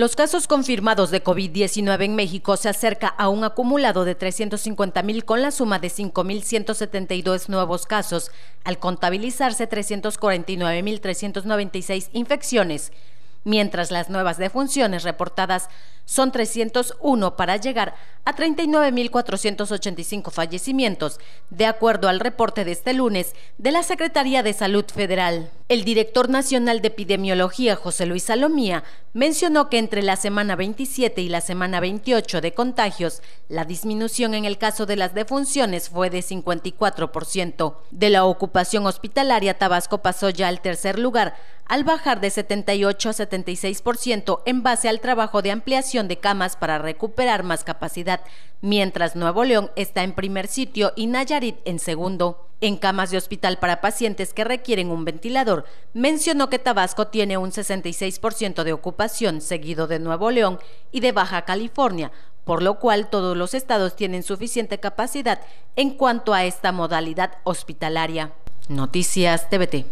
Los casos confirmados de COVID-19 en México se acerca a un acumulado de 350.000 con la suma de 5.172 nuevos casos, al contabilizarse 349.396 infecciones, mientras las nuevas defunciones reportadas son 301 para llegar a 39.485 fallecimientos, de acuerdo al reporte de este lunes de la Secretaría de Salud Federal. El director nacional de epidemiología, José Luis Salomía, mencionó que entre la semana 27 y la semana 28 de contagios, la disminución en el caso de las defunciones fue de 54%. De la ocupación hospitalaria, Tabasco pasó ya al tercer lugar, al bajar de 78 a 76% en base al trabajo de ampliación de camas para recuperar más capacidad, mientras Nuevo León está en primer sitio y Nayarit en segundo. En camas de hospital para pacientes que requieren un ventilador, mencionó que Tabasco tiene un 66% de ocupación, seguido de Nuevo León y de Baja California, por lo cual todos los estados tienen suficiente capacidad en cuanto a esta modalidad hospitalaria. Noticias TVT.